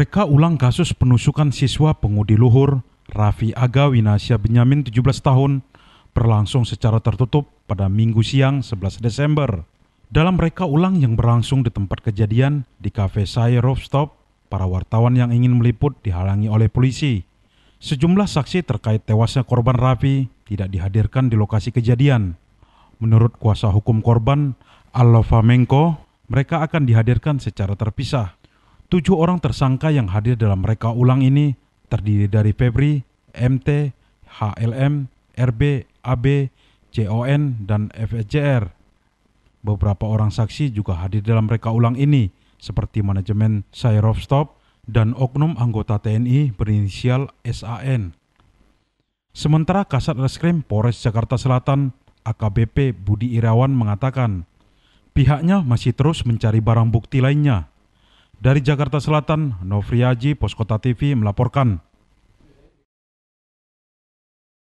mereka ulang kasus penusukan siswa pengudi luhur Raffi Aga Winasya Benyamin 17 tahun berlangsung secara tertutup pada minggu siang 11 Desember. Dalam reka ulang yang berlangsung di tempat kejadian di kafe Sae Rooftop, para wartawan yang ingin meliput dihalangi oleh polisi. Sejumlah saksi terkait tewasnya korban Raffi tidak dihadirkan di lokasi kejadian. Menurut kuasa hukum korban, Alova Mengko, mereka akan dihadirkan secara terpisah. Tujuh orang tersangka yang hadir dalam reka ulang ini terdiri dari Febri, MT, HLM, RB, AB, CON, dan FSJR. Beberapa orang saksi juga hadir dalam reka ulang ini, seperti manajemen Sairov Stop dan oknum anggota TNI berinisial SAN. Sementara Kasat Reskrim Polres Jakarta Selatan AKBP Budi Irawan mengatakan, pihaknya masih terus mencari barang bukti lainnya dari Jakarta Selatan, Novriaji, Poskota TV melaporkan.